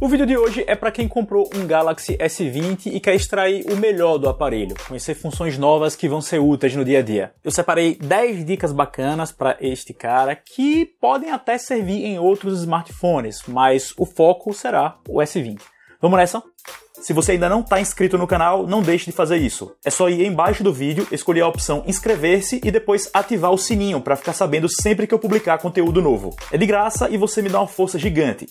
O vídeo de hoje é para quem comprou um Galaxy S20 e quer extrair o melhor do aparelho, conhecer funções novas que vão ser úteis no dia a dia. Eu separei 10 dicas bacanas para este cara que podem até servir em outros smartphones, mas o foco será o S20. Vamos nessa? Se você ainda não está inscrito no canal, não deixe de fazer isso. É só ir embaixo do vídeo, escolher a opção inscrever-se e depois ativar o sininho para ficar sabendo sempre que eu publicar conteúdo novo. É de graça e você me dá uma força gigante.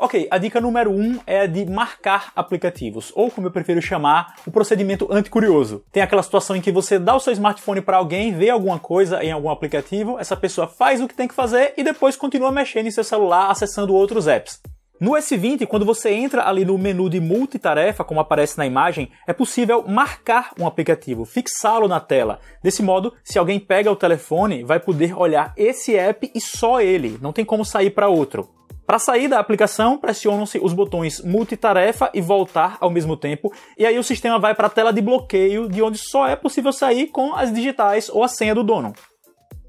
Ok, a dica número 1 um é a de marcar aplicativos, ou como eu prefiro chamar, o procedimento anticurioso. Tem aquela situação em que você dá o seu smartphone para alguém, vê alguma coisa em algum aplicativo, essa pessoa faz o que tem que fazer e depois continua mexendo em seu celular acessando outros apps. No S20, quando você entra ali no menu de multitarefa, como aparece na imagem, é possível marcar um aplicativo, fixá-lo na tela. Desse modo, se alguém pega o telefone, vai poder olhar esse app e só ele, não tem como sair para outro. Para sair da aplicação, pressionam-se os botões multitarefa e voltar ao mesmo tempo, e aí o sistema vai para a tela de bloqueio, de onde só é possível sair com as digitais ou a senha do dono.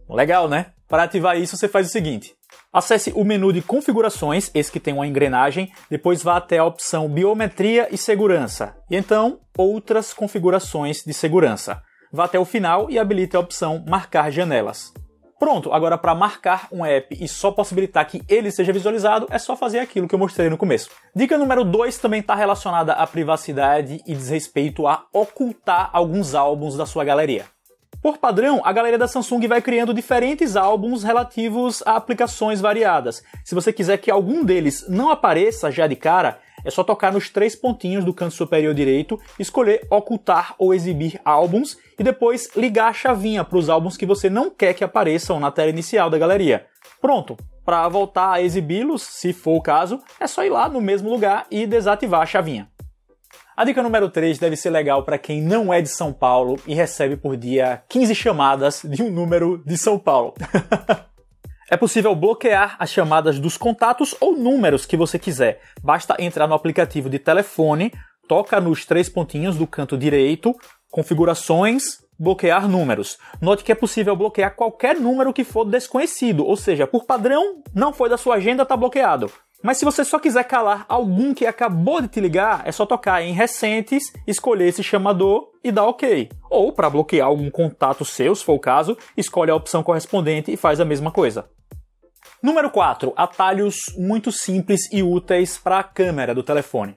Legal, né? Para ativar isso, você faz o seguinte: Acesse o menu de configurações, esse que tem uma engrenagem, depois vá até a opção biometria e segurança, e então outras configurações de segurança. Vá até o final e habilite a opção marcar janelas. Pronto, agora para marcar um app e só possibilitar que ele seja visualizado, é só fazer aquilo que eu mostrei no começo. Dica número 2 também está relacionada à privacidade e diz respeito a ocultar alguns álbuns da sua galeria. Por padrão, a galeria da Samsung vai criando diferentes álbuns relativos a aplicações variadas. Se você quiser que algum deles não apareça já de cara, é só tocar nos três pontinhos do canto superior direito, escolher ocultar ou exibir álbuns e depois ligar a chavinha para os álbuns que você não quer que apareçam na tela inicial da galeria. Pronto! Para voltar a exibi-los, se for o caso, é só ir lá no mesmo lugar e desativar a chavinha. A dica número 3 deve ser legal para quem não é de São Paulo e recebe por dia 15 chamadas de um número de São Paulo. É possível bloquear as chamadas dos contatos ou números que você quiser. Basta entrar no aplicativo de telefone, toca nos três pontinhos do canto direito, configurações, bloquear números. Note que é possível bloquear qualquer número que for desconhecido, ou seja, por padrão, não foi da sua agenda, está bloqueado. Mas se você só quiser calar algum que acabou de te ligar, é só tocar em recentes, escolher esse chamador e dar OK. Ou para bloquear algum contato seu, se for o caso, escolhe a opção correspondente e faz a mesma coisa. Número 4, atalhos muito simples e úteis para a câmera do telefone.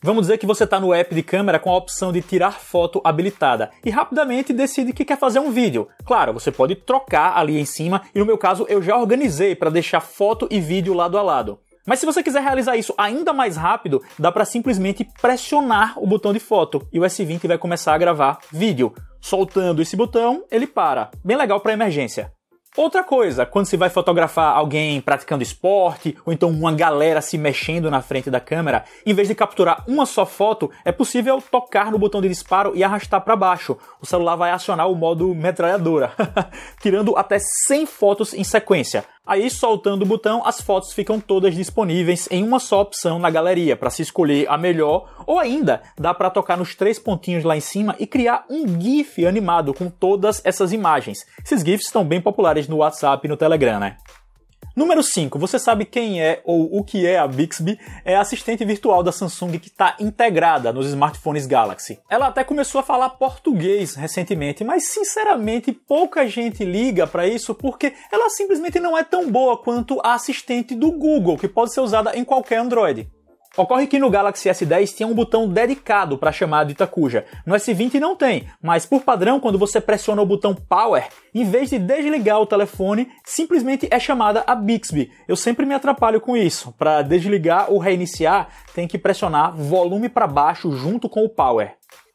Vamos dizer que você está no app de câmera com a opção de tirar foto habilitada e rapidamente decide que quer fazer um vídeo. Claro, você pode trocar ali em cima e no meu caso eu já organizei para deixar foto e vídeo lado a lado. Mas se você quiser realizar isso ainda mais rápido, dá para simplesmente pressionar o botão de foto e o S20 vai começar a gravar vídeo. Soltando esse botão, ele para. Bem legal para emergência. Outra coisa, quando se vai fotografar alguém praticando esporte, ou então uma galera se mexendo na frente da câmera, em vez de capturar uma só foto, é possível tocar no botão de disparo e arrastar para baixo. O celular vai acionar o modo metralhadora, tirando até 100 fotos em sequência. Aí, soltando o botão, as fotos ficam todas disponíveis em uma só opção na galeria para se escolher a melhor, ou ainda dá para tocar nos três pontinhos lá em cima e criar um GIF animado com todas essas imagens. Esses GIFs estão bem populares no WhatsApp e no Telegram, né? Número 5. Você sabe quem é ou o que é a Bixby? É a assistente virtual da Samsung que está integrada nos smartphones Galaxy. Ela até começou a falar português recentemente, mas sinceramente pouca gente liga para isso porque ela simplesmente não é tão boa quanto a assistente do Google, que pode ser usada em qualquer Android. Ocorre que no Galaxy S10 tinha um botão dedicado para de Itacuja. No S20 não tem, mas por padrão, quando você pressiona o botão Power, em vez de desligar o telefone, simplesmente é chamada a Bixby. Eu sempre me atrapalho com isso. Para desligar ou reiniciar, tem que pressionar volume para baixo junto com o Power.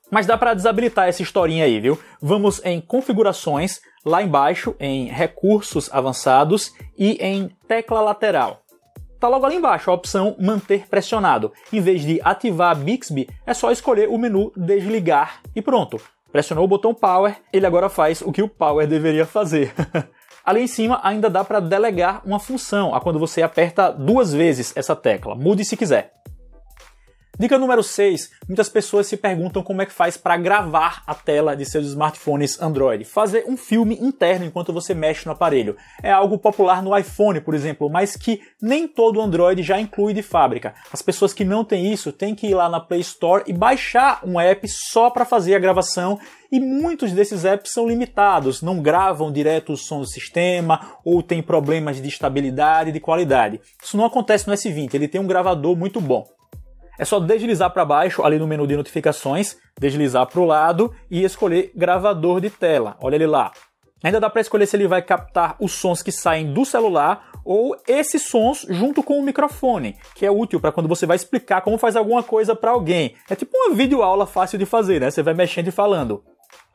Mas dá para desabilitar essa historinha aí, viu? Vamos em configurações, lá embaixo em recursos avançados e em tecla lateral está logo ali embaixo a opção manter pressionado. Em vez de ativar Bixby, é só escolher o menu desligar e pronto. Pressionou o botão Power, ele agora faz o que o Power deveria fazer. Ali em cima ainda dá para delegar uma função a quando você aperta duas vezes essa tecla. Mude se quiser. Dica número 6. Muitas pessoas se perguntam como é que faz para gravar a tela de seus smartphones Android. Fazer um filme interno enquanto você mexe no aparelho. É algo popular no iPhone, por exemplo, mas que nem todo Android já inclui de fábrica. As pessoas que não têm isso têm que ir lá na Play Store e baixar um app só para fazer a gravação e muitos desses apps são limitados, não gravam direto o som do sistema ou tem problemas de estabilidade e de qualidade. Isso não acontece no S20, ele tem um gravador muito bom. É só deslizar para baixo ali no menu de notificações, deslizar para o lado e escolher gravador de tela. Olha ele lá. Ainda dá para escolher se ele vai captar os sons que saem do celular ou esses sons junto com o microfone, que é útil para quando você vai explicar como faz alguma coisa para alguém. É tipo uma videoaula fácil de fazer, né? Você vai mexendo e falando.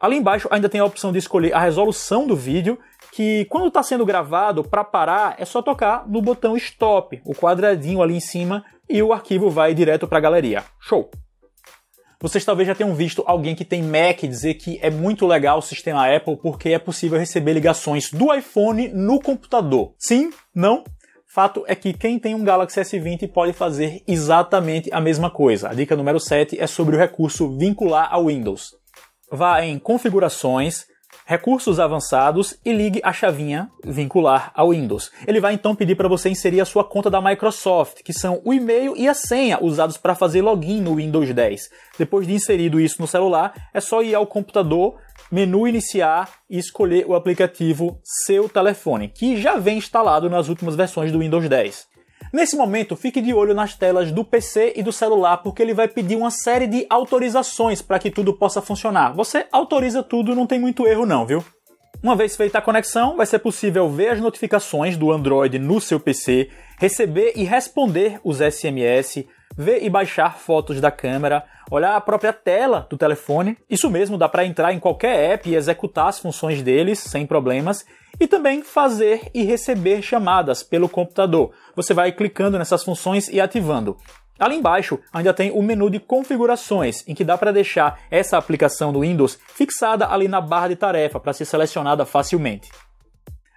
Ali embaixo ainda tem a opção de escolher a resolução do vídeo, que quando está sendo gravado, para parar é só tocar no botão stop, o quadradinho ali em cima e o arquivo vai direto para a galeria. Show! Vocês talvez já tenham visto alguém que tem Mac dizer que é muito legal o sistema Apple porque é possível receber ligações do iPhone no computador. Sim? Não? Fato é que quem tem um Galaxy S20 pode fazer exatamente a mesma coisa. A dica número 7 é sobre o recurso vincular ao Windows. Vá em configurações, recursos avançados e ligue a chavinha vincular ao Windows. Ele vai então pedir para você inserir a sua conta da Microsoft, que são o e-mail e a senha usados para fazer login no Windows 10. Depois de inserido isso no celular, é só ir ao computador, menu iniciar e escolher o aplicativo seu telefone, que já vem instalado nas últimas versões do Windows 10. Nesse momento, fique de olho nas telas do PC e do celular, porque ele vai pedir uma série de autorizações para que tudo possa funcionar. Você autoriza tudo, não tem muito erro não, viu? Uma vez feita a conexão, vai ser possível ver as notificações do Android no seu PC, receber e responder os SMS, ver e baixar fotos da câmera, olhar a própria tela do telefone. Isso mesmo, dá para entrar em qualquer app e executar as funções deles sem problemas. E também fazer e receber chamadas pelo computador. Você vai clicando nessas funções e ativando. Ali embaixo ainda tem o menu de configurações, em que dá para deixar essa aplicação do Windows fixada ali na barra de tarefa para ser selecionada facilmente.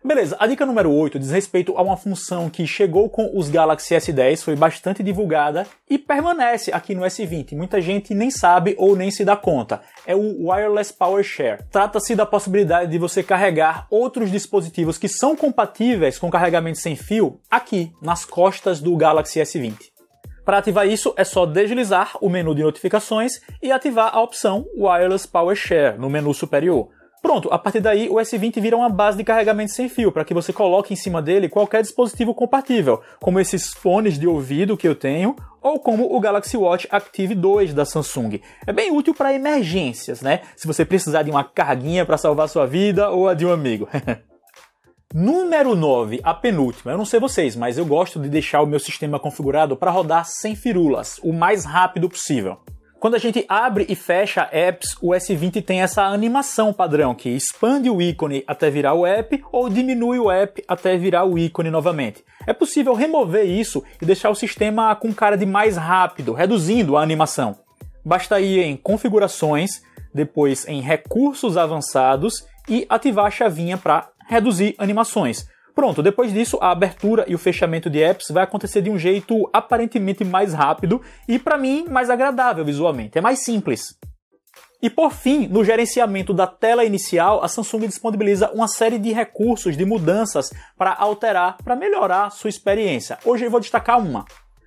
Beleza, a dica número 8 diz respeito a uma função que chegou com os Galaxy S10, foi bastante divulgada e permanece aqui no S20. Muita gente nem sabe ou nem se dá conta. É o Wireless Power Share. Trata-se da possibilidade de você carregar outros dispositivos que são compatíveis com carregamento sem fio aqui, nas costas do Galaxy S20. Para ativar isso, é só deslizar o menu de notificações e ativar a opção Wireless Power Share no menu superior. Pronto, a partir daí o S20 vira uma base de carregamento sem fio para que você coloque em cima dele qualquer dispositivo compatível, como esses fones de ouvido que eu tenho ou como o Galaxy Watch Active 2 da Samsung. É bem útil para emergências, né? Se você precisar de uma carguinha para salvar sua vida ou a de um amigo. Número 9, a penúltima. Eu não sei vocês, mas eu gosto de deixar o meu sistema configurado para rodar sem firulas, o mais rápido possível. Quando a gente abre e fecha apps, o S20 tem essa animação padrão que expande o ícone até virar o app ou diminui o app até virar o ícone novamente. É possível remover isso e deixar o sistema com cara de mais rápido, reduzindo a animação. Basta ir em configurações, depois em recursos avançados e ativar a chavinha para reduzir animações. Pronto, depois disso, a abertura e o fechamento de apps vai acontecer de um jeito aparentemente mais rápido e, para mim, mais agradável visualmente. É mais simples. E por fim, no gerenciamento da tela inicial, a Samsung disponibiliza uma série de recursos, de mudanças para alterar, para melhorar sua experiência. Hoje eu vou destacar uma.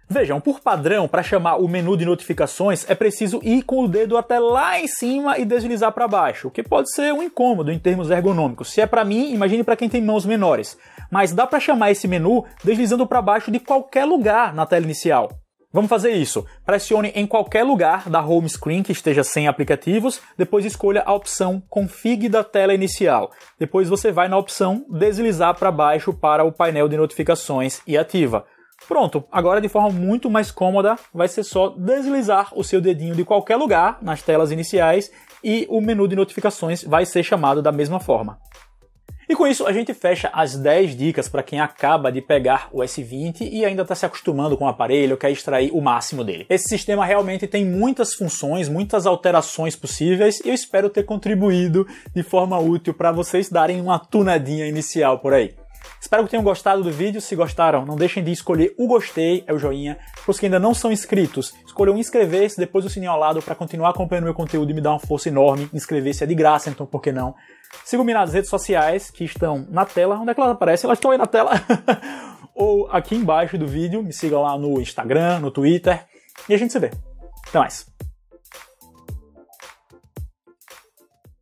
Vejam, por padrão, para chamar o menu de notificações, é preciso ir com o dedo até lá em cima e deslizar para baixo, o que pode ser um incômodo em termos ergonômicos. Se é para mim, imagine para quem tem mãos menores mas dá para chamar esse menu deslizando para baixo de qualquer lugar na tela inicial. Vamos fazer isso. Pressione em qualquer lugar da home screen que esteja sem aplicativos, depois escolha a opção Config da tela inicial. Depois você vai na opção Deslizar para baixo para o painel de notificações e ativa. Pronto, agora de forma muito mais cômoda, vai ser só deslizar o seu dedinho de qualquer lugar nas telas iniciais e o menu de notificações vai ser chamado da mesma forma. E com isso a gente fecha as 10 dicas para quem acaba de pegar o S20 e ainda está se acostumando com o aparelho, quer extrair o máximo dele. Esse sistema realmente tem muitas funções, muitas alterações possíveis e eu espero ter contribuído de forma útil para vocês darem uma tunadinha inicial por aí. Espero que tenham gostado do vídeo. Se gostaram, não deixem de escolher o gostei, é o joinha. Para os que ainda não são inscritos, escolham inscrever-se, depois o sininho ao lado para continuar acompanhando meu conteúdo e me dar uma força enorme. Inscrever-se é de graça, então por que não? Siga-me nas redes sociais que estão na tela. Onde é que elas aparecem? Elas estão aí na tela. Ou aqui embaixo do vídeo. Me siga lá no Instagram, no Twitter. E a gente se vê. Até mais.